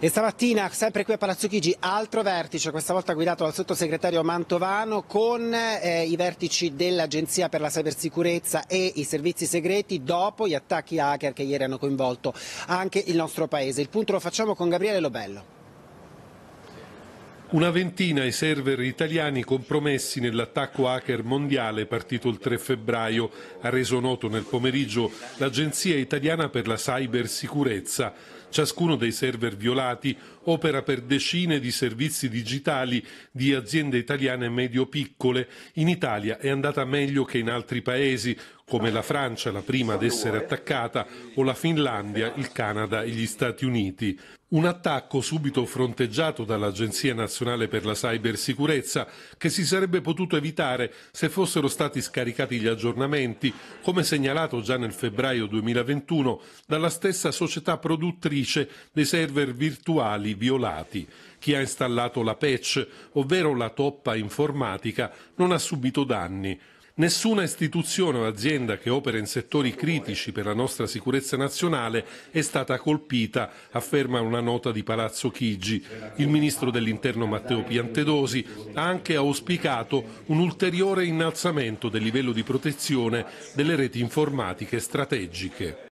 E stamattina, sempre qui a Palazzo Chigi, altro vertice, questa volta guidato dal sottosegretario Mantovano, con eh, i vertici dell'Agenzia per la Cybersicurezza e i servizi segreti dopo gli attacchi hacker che ieri hanno coinvolto anche il nostro Paese. Il punto lo facciamo con Gabriele Lobello. Una ventina i server italiani compromessi nell'attacco hacker mondiale partito il 3 febbraio, ha reso noto nel pomeriggio l'Agenzia italiana per la cybersicurezza. Ciascuno dei server violati opera per decine di servizi digitali di aziende italiane medio-piccole. In Italia è andata meglio che in altri paesi, come la Francia, la prima ad essere attaccata, o la Finlandia, il Canada e gli Stati Uniti. Un attacco subito fronteggiato dall'Agenzia nazionale per la cybersicurezza che si sarebbe potuto evitare se fossero stati scaricati gli aggiornamenti, come segnalato già nel febbraio 2021 dalla stessa società produttrice distribuisce dei server virtuali violati. Chi ha installato la patch, ovvero la toppa informatica, non ha subito danni. Nessuna istituzione o azienda che opera in settori critici per la nostra sicurezza nazionale è stata colpita, afferma una nota di Palazzo Chigi. Il ministro dell'Interno Matteo Piantedosi ha anche auspicato un ulteriore innalzamento del livello di protezione delle reti informatiche strategiche.